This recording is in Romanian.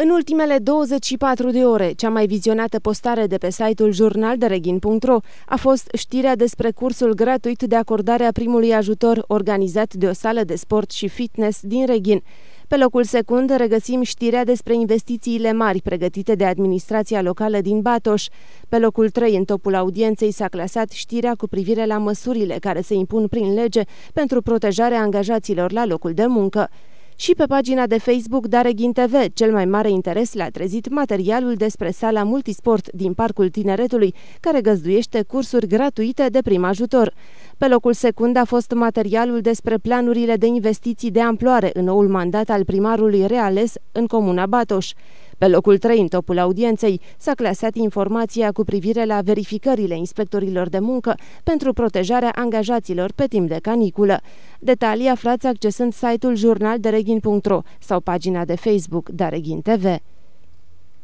În ultimele 24 de ore, cea mai vizionată postare de pe site-ul jurnaldereghin.ro a fost știrea despre cursul gratuit de acordare a primului ajutor organizat de o sală de sport și fitness din Reghin. Pe locul secund regăsim știrea despre investițiile mari pregătite de administrația locală din Batoș. Pe locul 3, în topul audienței, s-a clasat știrea cu privire la măsurile care se impun prin lege pentru protejarea angajaților la locul de muncă. Și pe pagina de Facebook Dareghin TV, cel mai mare interes le-a trezit materialul despre sala multisport din Parcul Tineretului, care găzduiește cursuri gratuite de prim ajutor. Pe locul secund a fost materialul despre planurile de investiții de amploare în noul mandat al primarului reales în Comuna Batoș. Pe locul 3, în topul audienței, s-a clasat informația cu privire la verificările inspectorilor de muncă pentru protejarea angajaților pe timp de caniculă. Detalii aflați accesând site-ul jurnaldereghin.ro sau pagina de Facebook Dareghin TV.